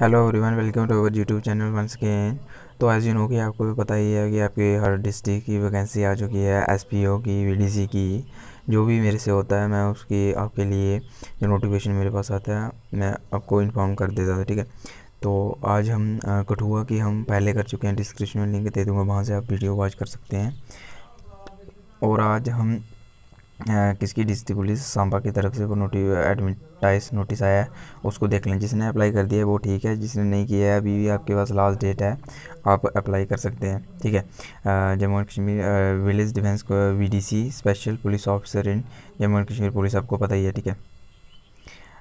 hello everyone welcome to our YouTube channel once again तो as you know कि आपको भी पता ही है कि आपकी हर डिस्ट्रिक्ट की वैकेंसी आ चुकी है एसपीओ की वीडीसी की जो भी मेरे से होता है मैं उसकी आपके लिए जो नोटिफिकेशन मेरे पास आता है मैं आपको इन्फॉर्म कर देता हूँ ठीक है तो आज हम कठुआ की हम पहले कर चुके हैं डिस्क्रिप्शन में लिंक दे दूँगा वहाँ से आप वीडियो वॉच कर सकते हैं और आज हम किसकी डिस्ट्रिक्ट पुलिस सांबा की तरफ से वो नोटिस एडमिटाइज नोटिस आया है उसको देख लें जिसने अप्लाई कर दिया है वो ठीक है जिसने नहीं किया है अभी भी आपके पास लास्ट डेट है आप अप्लाई कर सकते हैं ठीक है Jammu and Kashmir village defence V special police officer in Jammu and Kashmir police आपको पता ही है ठीक है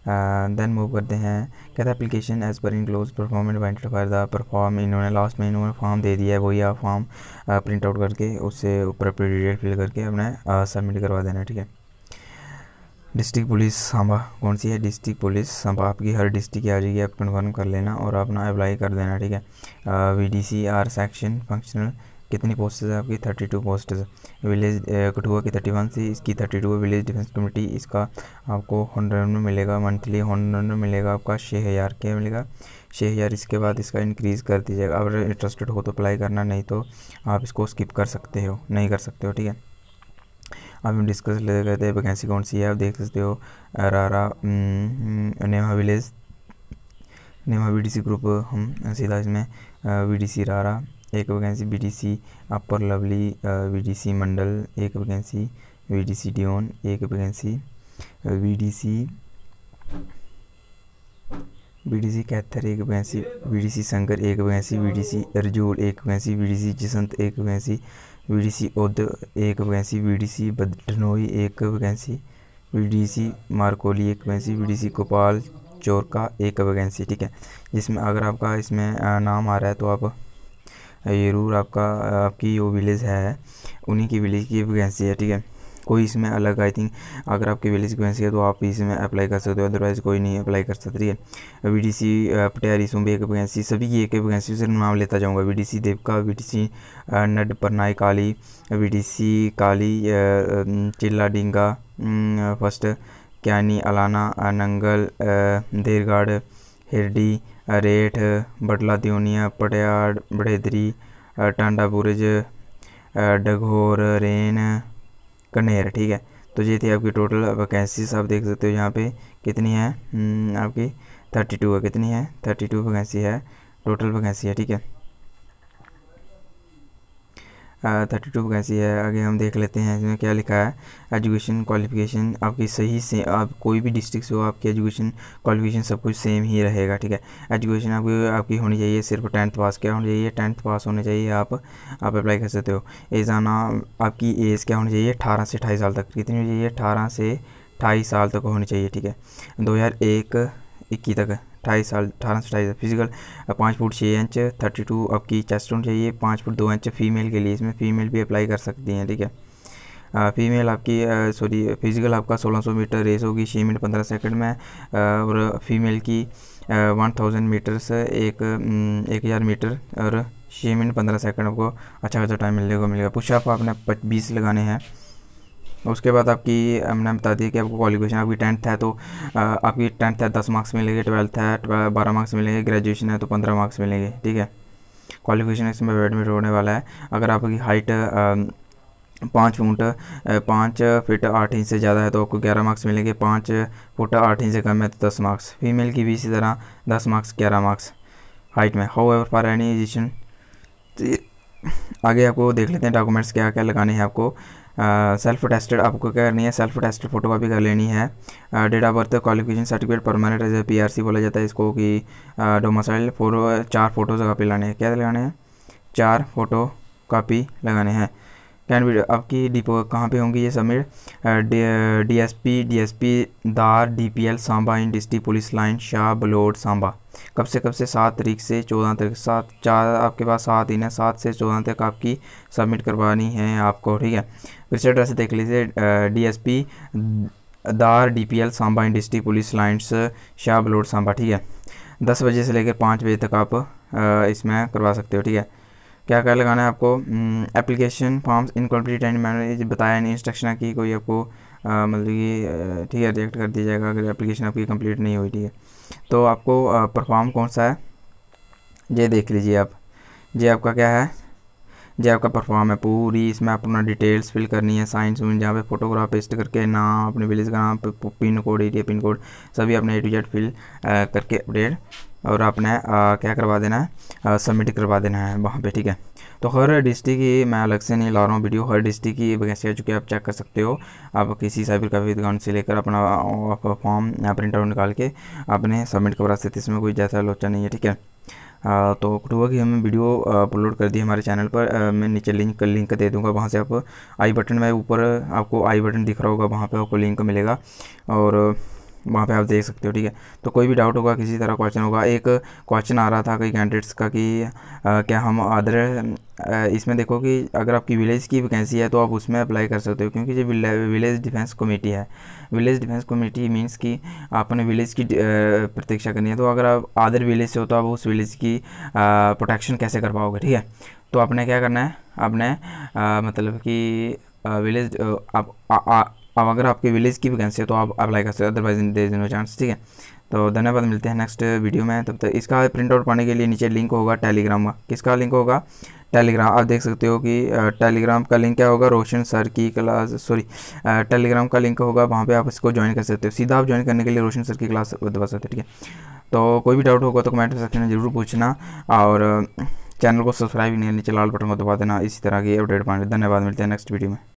देन मूव करते हैं कहते हैं एप्लीकेशन एज पर क्लोज परफॉर्म इन्वेंटेड फॉर द परफॉर्म इन्होंने लास्ट में इन्होंने फॉर्म दे दिया है वही आप फॉर्म प्रिंट आउट करके उससे ऊपर अपनी डिटेल फिल करके अपने सबमिट uh, करवा देना ठीक है डिस्ट्रिक्ट पुलिस सांबा कौन सी है डिस्ट्रिक्ट पुलिस सांबा आपकी हर डिस्ट्रिक्ट की आ जाएगी आप कन्फर्म कर लेना और अपना अप्लाई कर देना ठीक है V D C R section functional कितनी पोस्ट है आपकी thirty two post village Kathua की थर्टी वन सी इसकी thirty two village defence committee इसका आपको हंड्रेड में मिलेगा मंथली हंड्रेड में मिलेगा आपका छः हज़ार के मिलेगा छः हज़ार इसके बाद इसका इंक्रीज़ कर दीजिएगा अगर इंटरेस्टेड हो तो अप्लाई करना नहीं तो आप इसको स्किप कर सकते हो नहीं कर सकते हो ठीक है अब हम डिस्कस करते हैं वैकेंसी कौन सी है आप देख सकते हो रारा हम्म, नेमा विलेज नेमा वी ग्रुप हम सीधा इसमें वी रारा एक वैकेंसी बीडीसी अपर लवली बीडीसी मंडल एक वैकेंसी वीडीसी डिओन एक वैकेंसी वीडीसी बीडीसी कैथर एक वैकेंसी सी संगर एक वैकेंसी सी रजूल एक वैकेंसी सी जसंत एक वैकेंसी सी उद एक वैकेंसी सी बदनोई एक वैकेंसी सी मारकोली एक वैकेंसी सी गोपाल चोरका एक वैकेंसी ठीक है जिसमें अगर आपका इसमें नाम आ रहा है तो आप ये रूर आपका आपकी जो विलेज है उन्हीं की विलेज की वैकेंसी है ठीक है कोई इसमें अलग आई थिंक अगर आपकी विलेज की वैकेंसी है तो आप इसमें अप्लाई कर सकते हो अदरवाइज कोई नहीं अप्लाई कर ठीक है वी डी सी पटियारी सुम्बी एक वैकेंसी सभी की एक एक वैकेंसी से नाम लेता जाऊँगा V D C Devka V D C Nad Parnai Kali V D C Kali Chilla Dinga first Kaini Alana Nangal Dergarh Hirdi Reth Batla Dionia Patiyad Badhedari Tanda Buraj Daghor Ren Kaner ठीक है तो ये थी आपकी टोटल वैकेंसीज आप देख सकते हो यहाँ पे कितनी है हम्म, आपकी थर्टी टू है कितनी है थर्टी टू वैकेंसी है टोटल वैकेंसी है ठीक है थर्टी टू कैसी है आगे हम देख लेते हैं इसमें क्या लिखा है एजुकेशन क्वालिफिकेशन आपकी सही से आप कोई भी डिस्ट्रिक्ट से हो आपकी एजुकेशन क्वालिफिकेशन सब कुछ सेम ही रहेगा ठीक है एजुकेशन आपकी आपकी होनी चाहिए सिर्फ टेंथ पास क्या होनी चाहिए टेंथ पास होने चाहिए आप आप अप्लाई कर सकते हो एज आना आपकी एज क्या होनी चाहिए अठारह से अठाईस साल तक कितनी होनी चाहिए अठारह से अठाईस साल तक होनी चाहिए ठीक है दो हज़ार एक इक्कीस तक अट्ठाईस साल अठारह से अट्ठाईस फिजिकल पाँच फुट छः इंच थर्टी टू आपकी चेस्ट होनी चाहिए पाँच फुट दो इंच फीमेल के लिए इसमें फीमेल भी अप्लाई कर सकती हैं ठीक है फीमेल आपकी सॉरी फिजिकल आपका 1600 मीटर रेस होगी छः मिनट पंद्रह सेकंड में और फीमेल की वन थाउजेंड मीटर से एक एक हज़ार मीटर और छः मिनट पंद्रह सेकंड आपको अच्छा खासा टाइम मिलने को मिलेगा पुशअप आपने बीस लगाने हैं उसके बाद आपकी हमने बता दिया कि आपको क्वालिफिकेशन आपकी टेंथ है तो आपकी टेंथ है दस मार्क्स मिलेंगे ट्वेल्थ है बारह मार्क्स मिलेंगे ग्रेजुएशन है तो पंद्रह मार्क्स मिलेंगे ठीक है क्वालिफिकेशन इसमें एडमिट होने वाला है अगर आपकी हाइट पाँच फुट पाँच फिट आठ इंच से ज़्यादा है तो आपको ग्यारह मार्क्स मिलेंगे पाँच फुट आठ इंच से कम है तो दस मार्क्स फीमेल की भी इसी तरह दस मार्क्स ग्यारह मार्क्स हाइट में हाउ एवर फॉर एनी एजिशन आगे आपको देख लेते हैं डॉक्यूमेंट्स क्या क्या लगाने हैं आपको सेल्फ टेस्टेड आपको क्या करनी है सेल्फ टेस्टेड फोटो कॉपी कर लेनी है date of birth qualification certificate permanent as P R C बोला जाता है इसको कि डोमासाइल फोटो चार फोटोज़ कापी लाने हैं क्या लगाने हैं चार फोटो कापी लगाने हैं कैन बी आपकी डिपो कहाँ पे होंगी ये सबमिट डीएसपी डीएसपी दार DPL Samba in district police line शाह बलोड सांबा कब से कब से सात तारीख से चौदह तारीख सात चार आपके पास सात दिन है सात से चौदह तक आपकी सबमिट करवानी है आपको ठीक है फिर से एड्रेस देख लीजिए डीएसपी दार DPL Samba in district police lines शाह बलोड सांबा ठीक है दस बजे से लेकर पाँच बजे तक आप इसमें करवा सकते हो ठीक है क्या क्या लगाना है आपको एप्लीकेशन फॉर्म्स इनकम्प्लीट एंड मैंने बताया नहीं इंस्ट्रक्शन की कोई आपको मतलब कि ठीक है रिजेक्ट कर दिया जाएगा अगर एप्लीकेशन आपकी कंप्लीट नहीं हुई ठीक है तो आपको परफॉर्म कौन सा है ये देख लीजिए आप ये आपका क्या है जो आपका परफॉर्म है पूरी इसमें अपना डिटेल्स फिल करनी है साइंस में जहाँ पे फोटोग्राफ पेस्ट करके नाम अपने विलेज का नाम pin code area pin code सभी अपने ए टू जेड फिल करके अपडेट और आपने क्या करवा देना है सबमिट करवा देना है वहाँ पे ठीक है तो हर डिस्ट्रिक्ट की मैं अलग से नहीं ला रहा हूँ वीडियो हर डिस्ट्रिक्ट की वैकेंसी आ चुकी है आप चेक कर सकते हो आप किसी साइबर कैफे दुकान से लेकर अपना फॉर्म प्रिंट आउट निकाल के अपने सबमिट करवा सकते इसमें कोई जैसा लोचा नहीं है ठीक है तो हुआ कि हमें वीडियो अपलोड कर दी हमारे चैनल पर मैं नीचे लिंक लिंक दे दूँगा वहाँ से आप आई बटन में ऊपर आपको आई बटन दिख रहा होगा वहाँ पर आपको लिंक मिलेगा और वहाँ पे आप देख सकते हो ठीक है तो कोई भी डाउट होगा किसी तरह क्वेश्चन होगा एक क्वेश्चन आ रहा था कई कैंडिडेट्स का कि आ, क्या हम अदर इसमें देखो कि अगर आपकी विलेज की वैकेंसी है तो आप उसमें अप्लाई कर सकते हो क्योंकि ये विलेज डिफेंस कमेटी है विलेज डिफेंस कमेटी मींस कि आपने विलेज की प्रतीक्षा करनी है तो अगर आप अदर विलेज से हो तो आप उस विलेज की प्रोटेक्शन कैसे कर पाओगे ठीक है तो आपने क्या करना है आपने मतलब कि विलेज आप आ, आ, अब अगर आपके विलेज की वैकेंसी है तो आप अप्लाई कर सकते हो otherwise there is no chance ठीक है तो धन्यवाद मिलते हैं नेक्स्ट वीडियो में तब तक इसका प्रिंट आउट पाने के लिए नीचे लिंक होगा टेलीग्राम का किसका लिंक होगा टेलीग्राम आप देख सकते हो कि टेलीग्राम का लिंक क्या होगा रोशन सर की क्लास सॉरी टेलीग्राम का लिंक होगा वहाँ पे आप इसको ज्वाइन कर सकते हो सीधा आप ज्वाइन करने के लिए रोशन सर की क्लास दबा सकते हो ठीक है तो कोई भी डाउट होगा तो कमेंट सेक्शन में ज़रूर पूछना और चैनल को सब्सक्राइब नहीं नीचे लाल बटन को दबा देना इसी तरह की अपडेट पाने धन्यवाद मिलते हैं नेक्स्ट वीडियो में